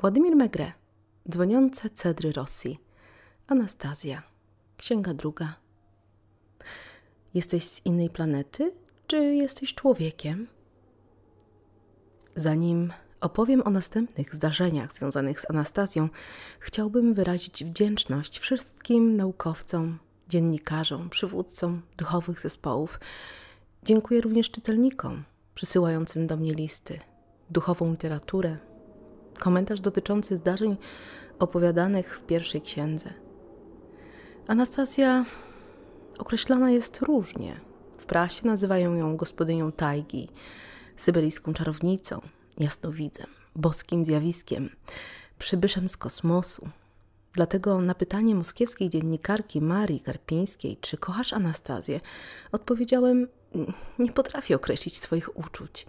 Władimir Megre, dzwoniące cedry Rosji, Anastazja, księga druga. Jesteś z innej planety, czy jesteś człowiekiem? Zanim opowiem o następnych zdarzeniach związanych z Anastazją, chciałbym wyrazić wdzięczność wszystkim naukowcom, dziennikarzom, przywódcom duchowych zespołów. Dziękuję również czytelnikom przysyłającym do mnie listy, duchową literaturę, komentarz dotyczący zdarzeń opowiadanych w pierwszej księdze. Anastazja określana jest różnie. W prasie nazywają ją gospodynią tajgi, syberyjską czarownicą, jasnowidzem, boskim zjawiskiem, przybyszem z kosmosu. Dlatego na pytanie moskiewskiej dziennikarki Marii Karpińskiej, czy kochasz Anastazję, odpowiedziałem, nie potrafię określić swoich uczuć.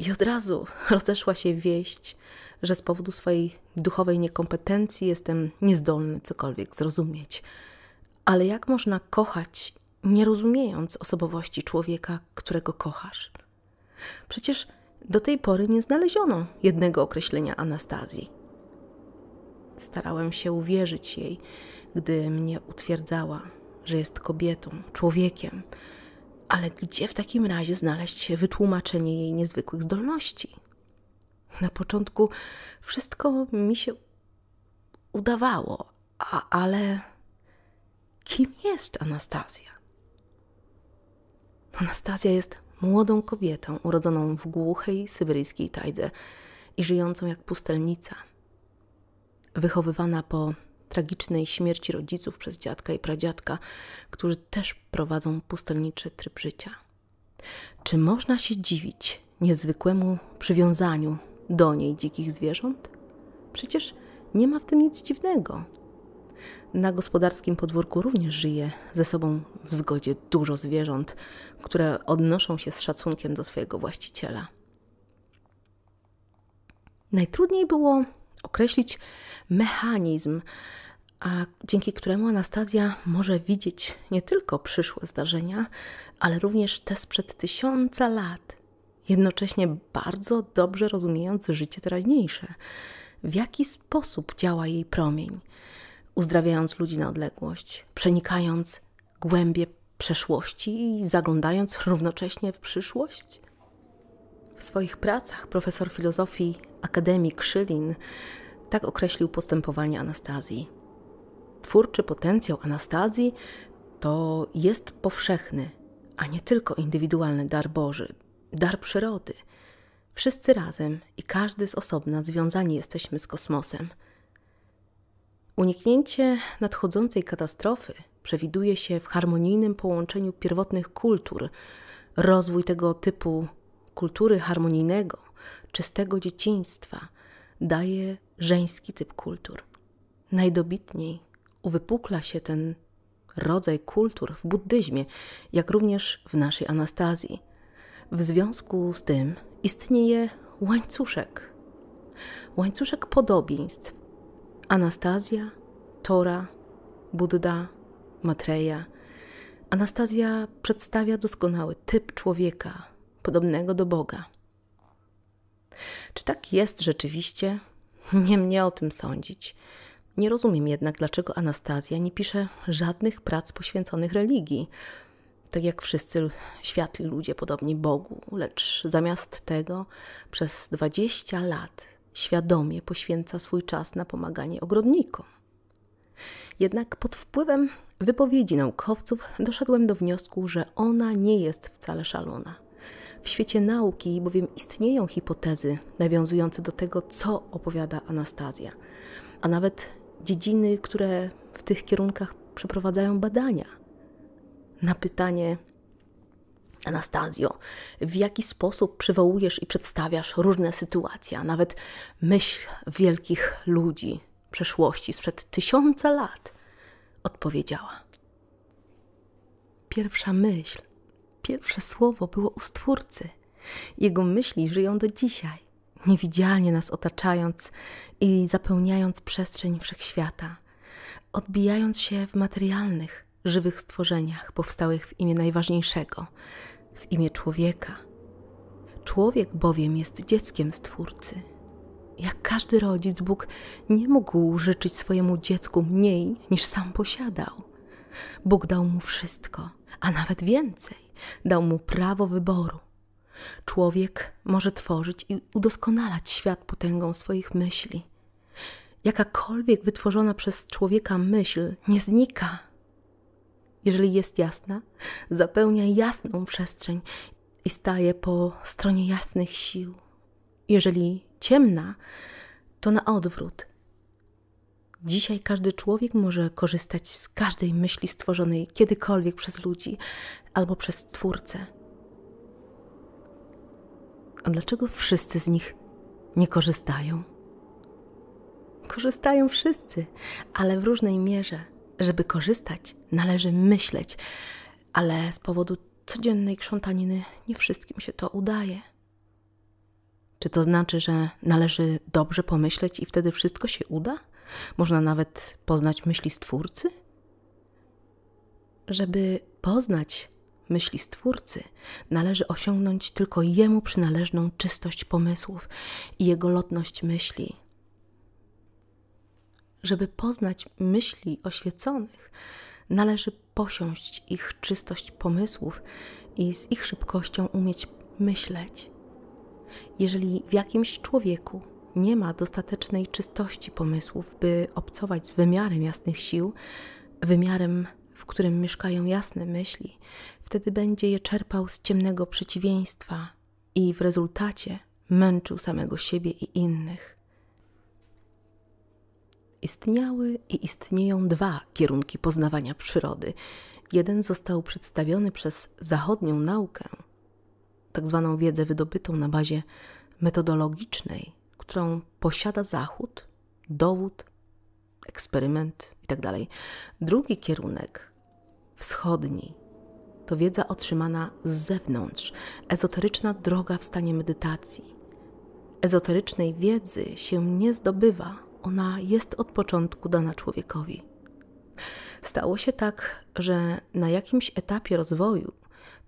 I od razu rozeszła się wieść, że z powodu swojej duchowej niekompetencji jestem niezdolny cokolwiek zrozumieć. Ale jak można kochać, nie rozumiejąc osobowości człowieka, którego kochasz? Przecież do tej pory nie znaleziono jednego określenia Anastazji. Starałem się uwierzyć jej, gdy mnie utwierdzała, że jest kobietą, człowiekiem, ale gdzie w takim razie znaleźć wytłumaczenie jej niezwykłych zdolności? Na początku wszystko mi się udawało, a, ale kim jest Anastazja? Anastazja jest młodą kobietą urodzoną w głuchej syberyjskiej tajdze i żyjącą jak pustelnica, wychowywana po tragicznej śmierci rodziców przez dziadka i pradziadka, którzy też prowadzą pustelniczy tryb życia. Czy można się dziwić niezwykłemu przywiązaniu do niej dzikich zwierząt? Przecież nie ma w tym nic dziwnego. Na gospodarskim podwórku również żyje ze sobą w zgodzie dużo zwierząt, które odnoszą się z szacunkiem do swojego właściciela. Najtrudniej było określić mechanizm, a dzięki któremu Anastazja może widzieć nie tylko przyszłe zdarzenia, ale również te sprzed tysiąca lat, jednocześnie bardzo dobrze rozumiejąc życie teraźniejsze, w jaki sposób działa jej promień, uzdrawiając ludzi na odległość, przenikając głębie przeszłości i zaglądając równocześnie w przyszłość. W swoich pracach profesor filozofii Akademii Krzylin tak określił postępowanie Anastazji. Twórczy potencjał Anastazji to jest powszechny, a nie tylko indywidualny dar Boży, dar przyrody. Wszyscy razem i każdy z osobna związani jesteśmy z kosmosem. Uniknięcie nadchodzącej katastrofy przewiduje się w harmonijnym połączeniu pierwotnych kultur. Rozwój tego typu kultury harmonijnego czystego dzieciństwa daje żeński typ kultur. Najdobitniej uwypukla się ten rodzaj kultur w buddyzmie, jak również w naszej Anastazji. W związku z tym istnieje łańcuszek. Łańcuszek podobieństw. Anastazja, Tora, Buddha, Matreja. Anastazja przedstawia doskonały typ człowieka, podobnego do Boga. Czy tak jest rzeczywiście? Nie mnie o tym sądzić. Nie rozumiem jednak, dlaczego Anastazja nie pisze żadnych prac poświęconych religii, tak jak wszyscy światli ludzie podobni Bogu, lecz zamiast tego przez 20 lat świadomie poświęca swój czas na pomaganie ogrodnikom. Jednak pod wpływem wypowiedzi naukowców doszedłem do wniosku, że ona nie jest wcale szalona. W świecie nauki bowiem istnieją hipotezy nawiązujące do tego, co opowiada Anastazja, a nawet dziedziny, które w tych kierunkach przeprowadzają badania. Na pytanie Anastazjo, w jaki sposób przywołujesz i przedstawiasz różne sytuacje, a nawet myśl wielkich ludzi przeszłości sprzed tysiąca lat? Odpowiedziała. Pierwsza myśl Pierwsze słowo było u Stwórcy. Jego myśli żyją do dzisiaj, niewidzialnie nas otaczając i zapełniając przestrzeń wszechświata, odbijając się w materialnych, żywych stworzeniach powstałych w imię najważniejszego w imię człowieka. Człowiek bowiem jest dzieckiem Stwórcy. Jak każdy rodzic, Bóg nie mógł życzyć swojemu dziecku mniej niż sam posiadał. Bóg dał mu wszystko, a nawet więcej dał mu prawo wyboru. Człowiek może tworzyć i udoskonalać świat potęgą swoich myśli. Jakakolwiek wytworzona przez człowieka myśl nie znika. Jeżeli jest jasna, zapełnia jasną przestrzeń i staje po stronie jasnych sił. Jeżeli ciemna, to na odwrót Dzisiaj każdy człowiek może korzystać z każdej myśli stworzonej kiedykolwiek przez ludzi albo przez Twórcę. A dlaczego wszyscy z nich nie korzystają? Korzystają wszyscy, ale w różnej mierze. Żeby korzystać, należy myśleć, ale z powodu codziennej krzątaniny nie wszystkim się to udaje. Czy to znaczy, że należy dobrze pomyśleć i wtedy wszystko się uda? Można nawet poznać myśli Stwórcy? Żeby poznać myśli Stwórcy, należy osiągnąć tylko Jemu przynależną czystość pomysłów i Jego lotność myśli. Żeby poznać myśli oświeconych, należy posiąść ich czystość pomysłów i z ich szybkością umieć myśleć. Jeżeli w jakimś człowieku nie ma dostatecznej czystości pomysłów, by obcować z wymiarem jasnych sił, wymiarem, w którym mieszkają jasne myśli, wtedy będzie je czerpał z ciemnego przeciwieństwa i w rezultacie męczył samego siebie i innych. Istniały i istnieją dwa kierunki poznawania przyrody. Jeden został przedstawiony przez zachodnią naukę, tak zwaną wiedzę wydobytą na bazie metodologicznej, którą posiada Zachód, dowód, eksperyment itd. Tak Drugi kierunek, wschodni, to wiedza otrzymana z zewnątrz, ezoteryczna droga w stanie medytacji. Ezoterycznej wiedzy się nie zdobywa, ona jest od początku dana człowiekowi. Stało się tak, że na jakimś etapie rozwoju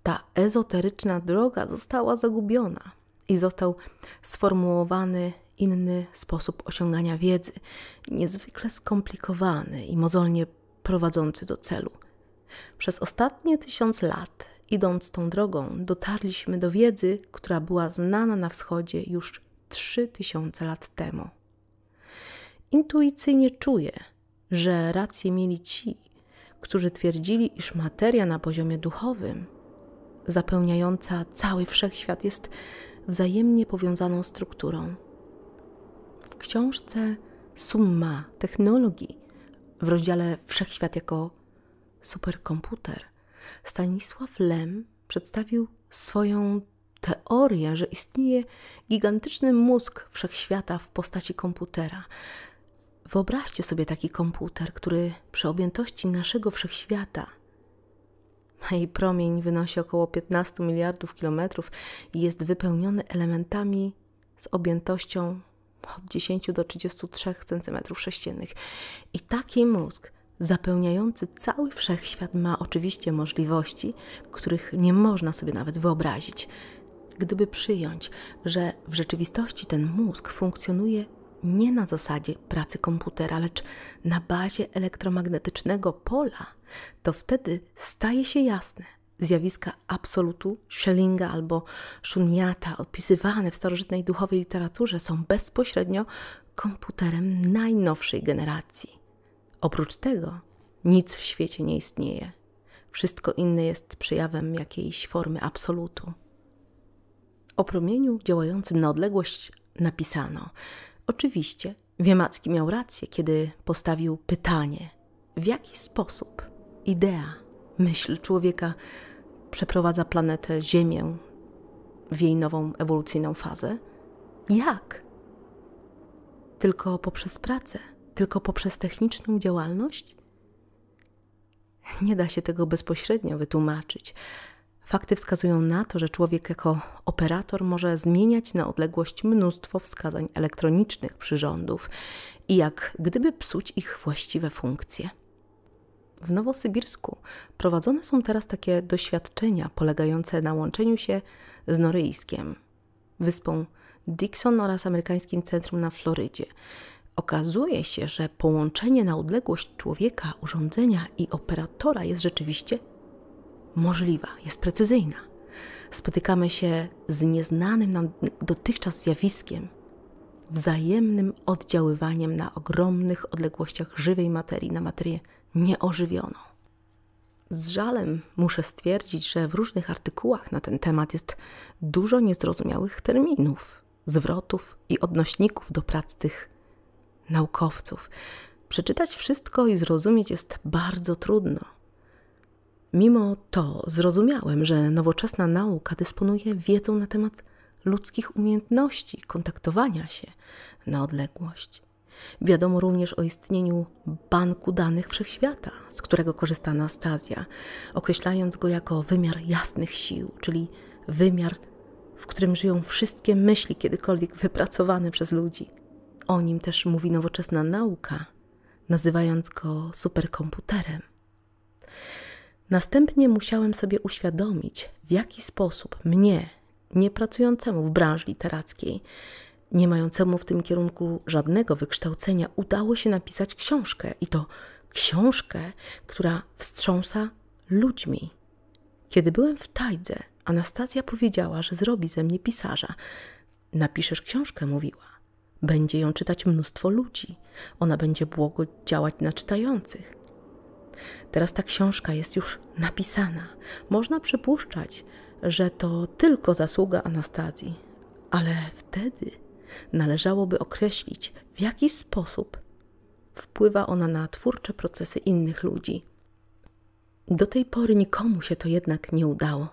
ta ezoteryczna droga została zagubiona i został sformułowany inny sposób osiągania wiedzy, niezwykle skomplikowany i mozolnie prowadzący do celu. Przez ostatnie tysiąc lat, idąc tą drogą, dotarliśmy do wiedzy, która była znana na wschodzie już trzy tysiące lat temu. Intuicyjnie czuję, że rację mieli ci, którzy twierdzili, iż materia na poziomie duchowym, zapełniająca cały wszechświat, jest wzajemnie powiązaną strukturą w książce Summa Technologii w rozdziale Wszechświat jako superkomputer Stanisław Lem przedstawił swoją teorię, że istnieje gigantyczny mózg wszechświata w postaci komputera. Wyobraźcie sobie taki komputer, który przy objętości naszego wszechświata jej promień wynosi około 15 miliardów kilometrów i jest wypełniony elementami z objętością od 10 do 33 cm sześciennych. I taki mózg zapełniający cały wszechświat ma oczywiście możliwości, których nie można sobie nawet wyobrazić. Gdyby przyjąć, że w rzeczywistości ten mózg funkcjonuje nie na zasadzie pracy komputera, lecz na bazie elektromagnetycznego pola, to wtedy staje się jasne, zjawiska absolutu, Schellinga albo Szuniata opisywane w starożytnej duchowej literaturze są bezpośrednio komputerem najnowszej generacji. Oprócz tego nic w świecie nie istnieje. Wszystko inne jest przejawem jakiejś formy absolutu. O promieniu działającym na odległość napisano. Oczywiście Wiemacki miał rację, kiedy postawił pytanie, w jaki sposób idea, myśl człowieka przeprowadza planetę Ziemię w jej nową ewolucyjną fazę? Jak? Tylko poprzez pracę, tylko poprzez techniczną działalność? Nie da się tego bezpośrednio wytłumaczyć. Fakty wskazują na to, że człowiek jako operator może zmieniać na odległość mnóstwo wskazań elektronicznych przyrządów i jak gdyby psuć ich właściwe funkcje w Nowosybirsku prowadzone są teraz takie doświadczenia polegające na łączeniu się z Noryjskiem, wyspą Dixon oraz amerykańskim centrum na Florydzie. Okazuje się, że połączenie na odległość człowieka, urządzenia i operatora jest rzeczywiście możliwa, jest precyzyjna. Spotykamy się z nieznanym nam dotychczas zjawiskiem, wzajemnym oddziaływaniem na ogromnych odległościach żywej materii na materię nieożywioną. Z żalem muszę stwierdzić, że w różnych artykułach na ten temat jest dużo niezrozumiałych terminów, zwrotów i odnośników do prac tych naukowców. Przeczytać wszystko i zrozumieć jest bardzo trudno. Mimo to zrozumiałem, że nowoczesna nauka dysponuje wiedzą na temat ludzkich umiejętności kontaktowania się na odległość. Wiadomo również o istnieniu banku danych wszechświata, z którego korzysta Anastazja, określając go jako wymiar jasnych sił, czyli wymiar, w którym żyją wszystkie myśli kiedykolwiek wypracowane przez ludzi. O nim też mówi nowoczesna nauka, nazywając go superkomputerem. Następnie musiałem sobie uświadomić, w jaki sposób mnie, nie pracującemu w branży literackiej, nie mającemu w tym kierunku żadnego wykształcenia, udało się napisać książkę i to książkę, która wstrząsa ludźmi. Kiedy byłem w Tajdze, Anastazja powiedziała, że zrobi ze mnie pisarza. Napiszesz książkę, mówiła. Będzie ją czytać mnóstwo ludzi. Ona będzie błogo działać na czytających. Teraz ta książka jest już napisana. Można przypuszczać, że to tylko zasługa Anastazji, ale wtedy należałoby określić, w jaki sposób wpływa ona na twórcze procesy innych ludzi. Do tej pory nikomu się to jednak nie udało.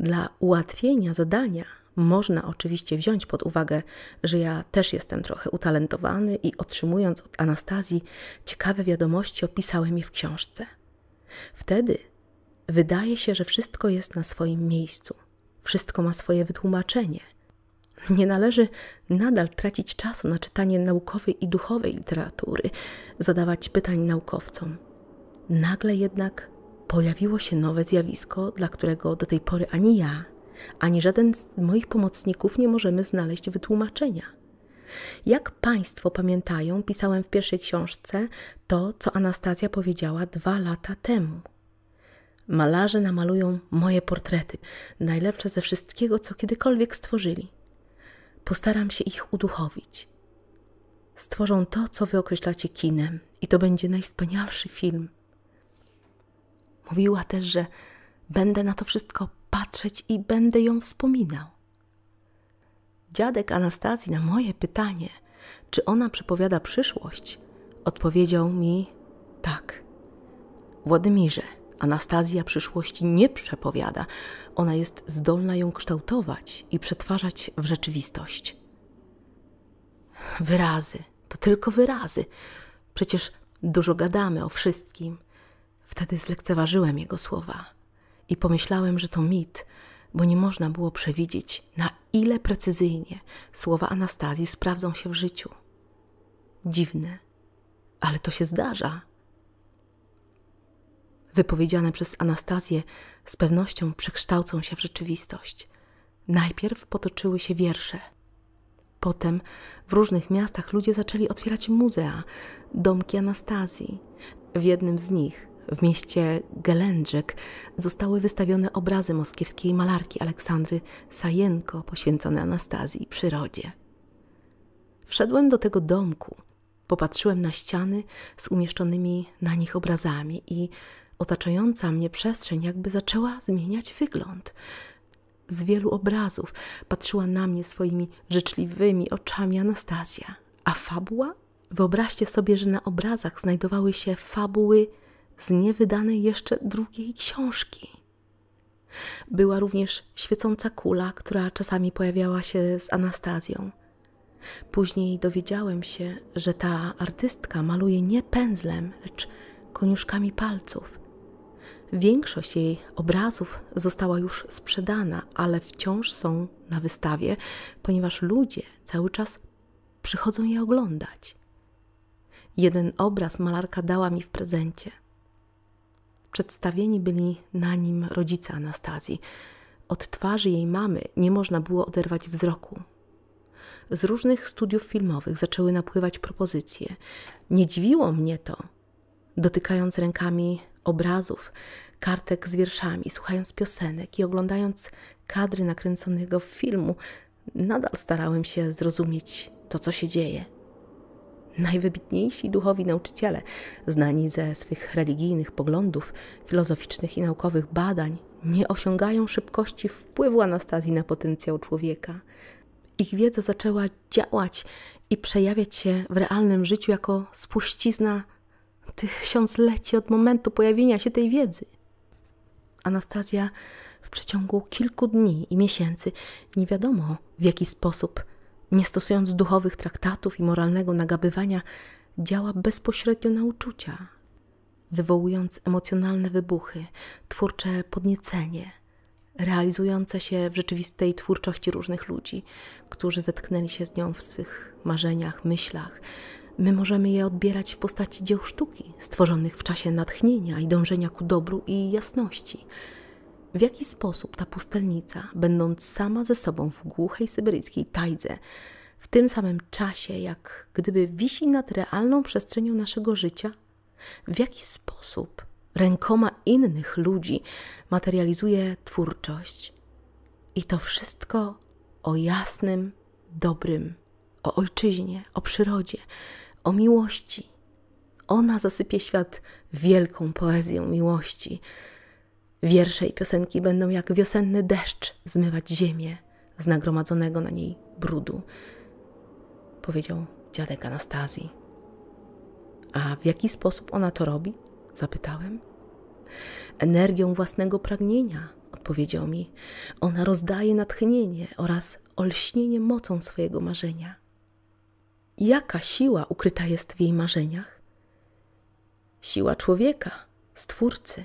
Dla ułatwienia zadania można oczywiście wziąć pod uwagę, że ja też jestem trochę utalentowany i otrzymując od Anastazji ciekawe wiadomości, opisałem je w książce. Wtedy wydaje się, że wszystko jest na swoim miejscu, wszystko ma swoje wytłumaczenie – nie należy nadal tracić czasu na czytanie naukowej i duchowej literatury, zadawać pytań naukowcom. Nagle jednak pojawiło się nowe zjawisko, dla którego do tej pory ani ja, ani żaden z moich pomocników nie możemy znaleźć wytłumaczenia. Jak Państwo pamiętają, pisałem w pierwszej książce to, co Anastazja powiedziała dwa lata temu. Malarze namalują moje portrety, najlepsze ze wszystkiego, co kiedykolwiek stworzyli. Postaram się ich uduchowić. Stworzą to, co wy określacie kinem, i to będzie najwspanialszy film. Mówiła też, że będę na to wszystko patrzeć i będę ją wspominał. Dziadek Anastazji na moje pytanie, czy ona przepowiada przyszłość, odpowiedział mi tak. Władimirze. Anastazja przyszłości nie przepowiada, ona jest zdolna ją kształtować i przetwarzać w rzeczywistość. Wyrazy, to tylko wyrazy. Przecież dużo gadamy o wszystkim. Wtedy zlekceważyłem jego słowa i pomyślałem, że to mit, bo nie można było przewidzieć, na ile precyzyjnie słowa Anastazji sprawdzą się w życiu. Dziwne, ale to się zdarza wypowiedziane przez Anastazję z pewnością przekształcą się w rzeczywistość. Najpierw potoczyły się wiersze. Potem w różnych miastach ludzie zaczęli otwierać muzea, domki Anastazji. W jednym z nich, w mieście Gelendrzek, zostały wystawione obrazy moskiewskiej malarki Aleksandry Sajenko poświęcone Anastazji i przyrodzie. Wszedłem do tego domku, popatrzyłem na ściany z umieszczonymi na nich obrazami i Otaczająca mnie przestrzeń jakby zaczęła zmieniać wygląd. Z wielu obrazów patrzyła na mnie swoimi życzliwymi oczami Anastazja. A fabuła? Wyobraźcie sobie, że na obrazach znajdowały się fabuły z niewydanej jeszcze drugiej książki. Była również świecąca kula, która czasami pojawiała się z Anastazją. Później dowiedziałem się, że ta artystka maluje nie pędzlem, lecz koniuszkami palców. Większość jej obrazów została już sprzedana, ale wciąż są na wystawie, ponieważ ludzie cały czas przychodzą je oglądać. Jeden obraz malarka dała mi w prezencie. Przedstawieni byli na nim rodzice Anastazji. Od twarzy jej mamy nie można było oderwać wzroku. Z różnych studiów filmowych zaczęły napływać propozycje. Nie dziwiło mnie to, dotykając rękami obrazów, kartek z wierszami, słuchając piosenek i oglądając kadry nakręconego filmu, nadal starałem się zrozumieć to, co się dzieje. Najwybitniejsi duchowi nauczyciele, znani ze swych religijnych poglądów, filozoficznych i naukowych badań, nie osiągają szybkości wpływu Anastazji na potencjał człowieka. Ich wiedza zaczęła działać i przejawiać się w realnym życiu jako spuścizna tysiącleci od momentu pojawienia się tej wiedzy. Anastazja w przeciągu kilku dni i miesięcy, nie wiadomo w jaki sposób, nie stosując duchowych traktatów i moralnego nagabywania, działa bezpośrednio na uczucia, wywołując emocjonalne wybuchy, twórcze podniecenie, realizujące się w rzeczywistej twórczości różnych ludzi, którzy zetknęli się z nią w swych marzeniach, myślach, My możemy je odbierać w postaci dzieł sztuki, stworzonych w czasie natchnienia i dążenia ku dobru i jasności. W jaki sposób ta pustelnica, będąc sama ze sobą w głuchej syberyjskiej tajdze, w tym samym czasie, jak gdyby wisi nad realną przestrzenią naszego życia, w jaki sposób rękoma innych ludzi materializuje twórczość i to wszystko o jasnym, dobrym, o ojczyźnie, o przyrodzie, o miłości. Ona zasypie świat wielką poezją miłości. Wiersze i piosenki będą jak wiosenny deszcz zmywać ziemię z nagromadzonego na niej brudu, powiedział dziadek Anastazji. A w jaki sposób ona to robi? zapytałem. Energią własnego pragnienia, odpowiedział mi. Ona rozdaje natchnienie oraz olśnienie mocą swojego marzenia jaka siła ukryta jest w jej marzeniach? Siła człowieka, stwórcy.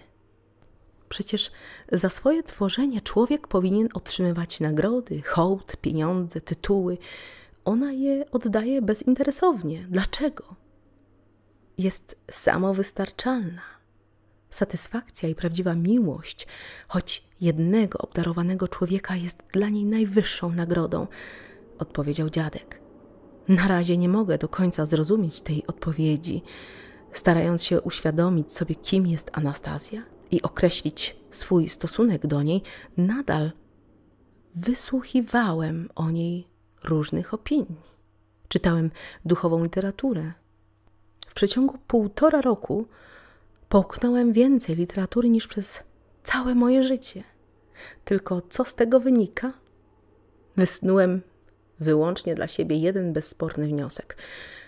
Przecież za swoje tworzenie człowiek powinien otrzymywać nagrody, hołd, pieniądze, tytuły. Ona je oddaje bezinteresownie. Dlaczego? Jest samowystarczalna. Satysfakcja i prawdziwa miłość, choć jednego obdarowanego człowieka, jest dla niej najwyższą nagrodą, odpowiedział dziadek. Na razie nie mogę do końca zrozumieć tej odpowiedzi, starając się uświadomić sobie, kim jest Anastazja i określić swój stosunek do niej, nadal wysłuchiwałem o niej różnych opinii. Czytałem duchową literaturę. W przeciągu półtora roku połknąłem więcej literatury niż przez całe moje życie. Tylko co z tego wynika? Wysnułem wyłącznie dla siebie jeden bezsporny wniosek.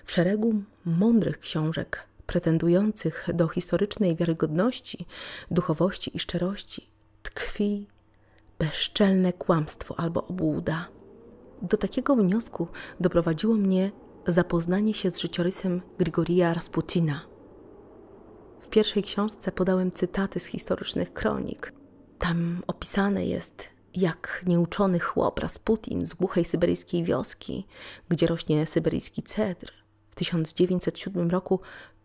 W szeregu mądrych książek, pretendujących do historycznej wiarygodności, duchowości i szczerości, tkwi bezczelne kłamstwo albo obłuda. Do takiego wniosku doprowadziło mnie zapoznanie się z życiorysem Grigoria Rasputina. W pierwszej książce podałem cytaty z historycznych kronik. Tam opisane jest jak nieuczony chłop Rasputin z głuchej syberyjskiej wioski, gdzie rośnie syberyjski cedr, w 1907 roku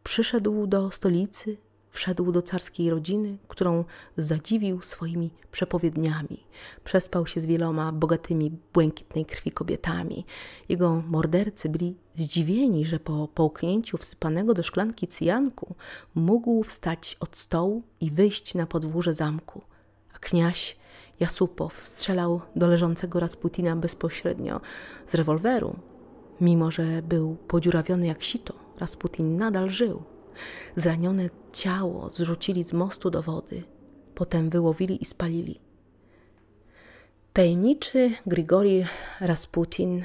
przyszedł do stolicy, wszedł do carskiej rodziny, którą zadziwił swoimi przepowiedniami. Przespał się z wieloma bogatymi, błękitnej krwi kobietami. Jego mordercy byli zdziwieni, że po połknięciu wsypanego do szklanki cyjanku mógł wstać od stołu i wyjść na podwórze zamku. A kniaś Jasupow strzelał do leżącego Rasputina bezpośrednio z rewolweru. Mimo, że był podziurawiony jak sito, Rasputin nadal żył. Zranione ciało zrzucili z mostu do wody, potem wyłowili i spalili. Tajemniczy Grigori Rasputin,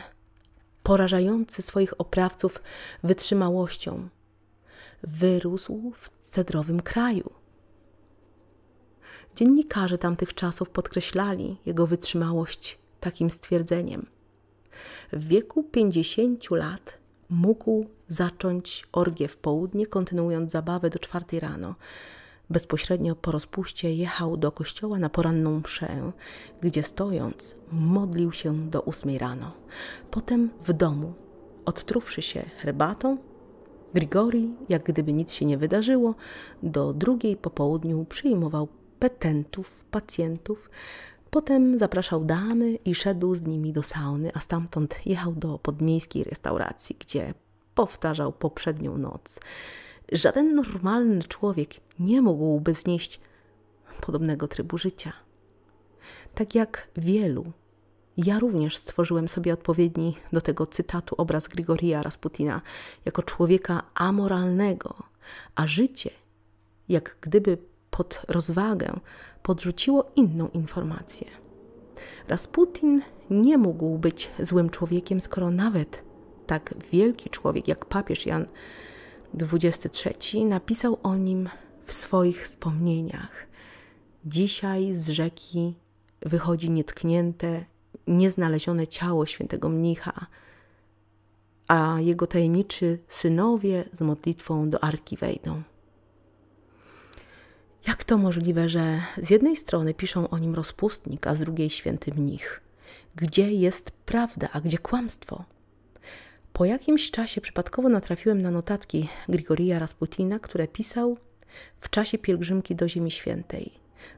porażający swoich oprawców wytrzymałością, wyrósł w cedrowym kraju – Dziennikarze tamtych czasów podkreślali jego wytrzymałość takim stwierdzeniem. W wieku 50 lat mógł zacząć orgię w południe, kontynuując zabawę do czwartej rano. Bezpośrednio po rozpuście jechał do kościoła na poranną mszę, gdzie stojąc modlił się do ósmej rano. Potem w domu, odtruwszy się herbatą, Grigori, jak gdyby nic się nie wydarzyło, do drugiej po południu przyjmował petentów, pacjentów. Potem zapraszał damy i szedł z nimi do sauny, a stamtąd jechał do podmiejskiej restauracji, gdzie powtarzał poprzednią noc. Żaden normalny człowiek nie mógłby znieść podobnego trybu życia. Tak jak wielu, ja również stworzyłem sobie odpowiedni do tego cytatu obraz Grigoria Rasputina jako człowieka amoralnego, a życie jak gdyby pod rozwagę podrzuciło inną informację. Rasputin nie mógł być złym człowiekiem, skoro nawet tak wielki człowiek jak papież Jan XXIII napisał o nim w swoich wspomnieniach. Dzisiaj z rzeki wychodzi nietknięte, nieznalezione ciało świętego mnicha, a jego tajemniczy synowie z modlitwą do arki wejdą. Jak to możliwe, że z jednej strony piszą o nim rozpustnik, a z drugiej święty mnich? Gdzie jest prawda, a gdzie kłamstwo? Po jakimś czasie przypadkowo natrafiłem na notatki Grigoria Rasputina, które pisał w czasie pielgrzymki do Ziemi Świętej.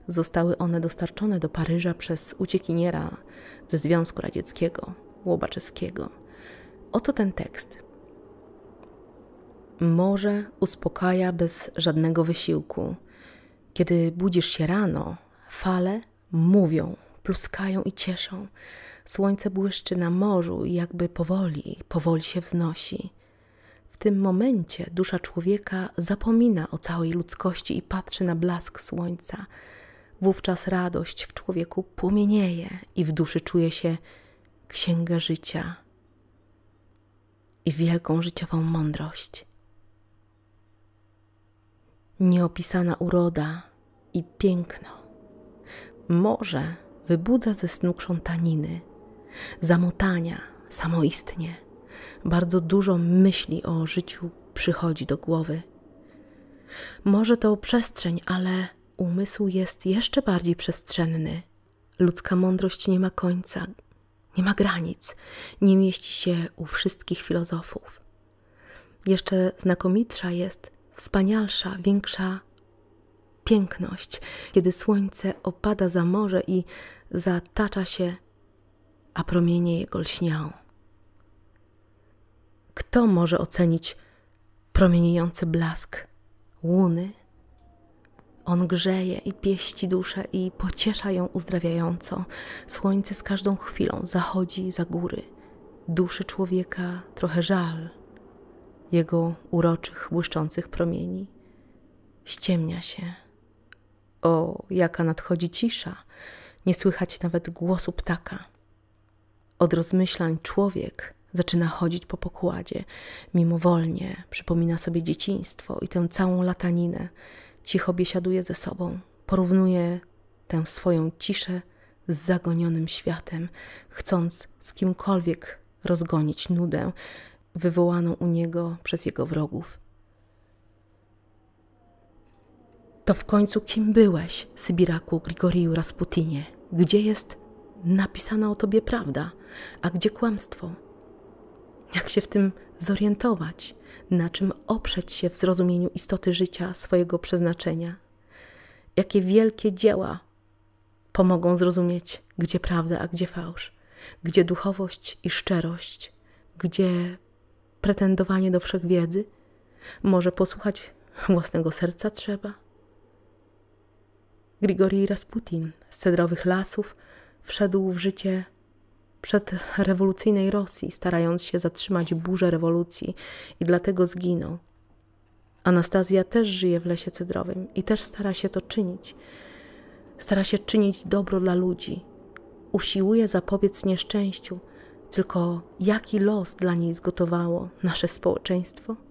Zostały one dostarczone do Paryża przez uciekiniera ze Związku Radzieckiego, Łobaczewskiego. Oto ten tekst. Morze uspokaja bez żadnego wysiłku kiedy budzisz się rano, fale mówią, pluskają i cieszą. Słońce błyszczy na morzu i jakby powoli, powoli się wznosi. W tym momencie dusza człowieka zapomina o całej ludzkości i patrzy na blask słońca. Wówczas radość w człowieku płomienieje i w duszy czuje się księga życia i wielką życiową mądrość. Nieopisana uroda i piękno. Morze wybudza ze snu krzątaniny, zamotania samoistnie. Bardzo dużo myśli o życiu przychodzi do głowy. Może to przestrzeń, ale umysł jest jeszcze bardziej przestrzenny. Ludzka mądrość nie ma końca, nie ma granic, nie mieści się u wszystkich filozofów. Jeszcze znakomitsza jest, wspanialsza, większa piękność, kiedy słońce opada za morze i zatacza się, a promienie jego lśnią. Kto może ocenić promieniejący blask łuny? On grzeje i pieści duszę i pociesza ją uzdrawiająco. Słońce z każdą chwilą zachodzi za góry. Duszy człowieka trochę żal jego uroczych, błyszczących promieni. Ściemnia się. O, jaka nadchodzi cisza! Nie słychać nawet głosu ptaka. Od rozmyślań człowiek zaczyna chodzić po pokładzie, mimowolnie przypomina sobie dzieciństwo i tę całą lataninę. Cicho biesiaduje ze sobą, porównuje tę swoją ciszę z zagonionym światem, chcąc z kimkolwiek rozgonić nudę wywołaną u niego przez jego wrogów. To w końcu kim byłeś, Sybiraku Grigoriju Rasputinie? Gdzie jest napisana o tobie prawda, a gdzie kłamstwo? Jak się w tym zorientować? Na czym oprzeć się w zrozumieniu istoty życia, swojego przeznaczenia? Jakie wielkie dzieła pomogą zrozumieć, gdzie prawda, a gdzie fałsz? Gdzie duchowość i szczerość? Gdzie pretendowanie do wszechwiedzy? Może posłuchać własnego serca trzeba? Grigori Rasputin z cedrowych lasów wszedł w życie przedrewolucyjnej Rosji, starając się zatrzymać burzę rewolucji i dlatego zginął. Anastazja też żyje w lesie cedrowym i też stara się to czynić. Stara się czynić dobro dla ludzi. Usiłuje zapobiec nieszczęściu, tylko jaki los dla niej zgotowało nasze społeczeństwo?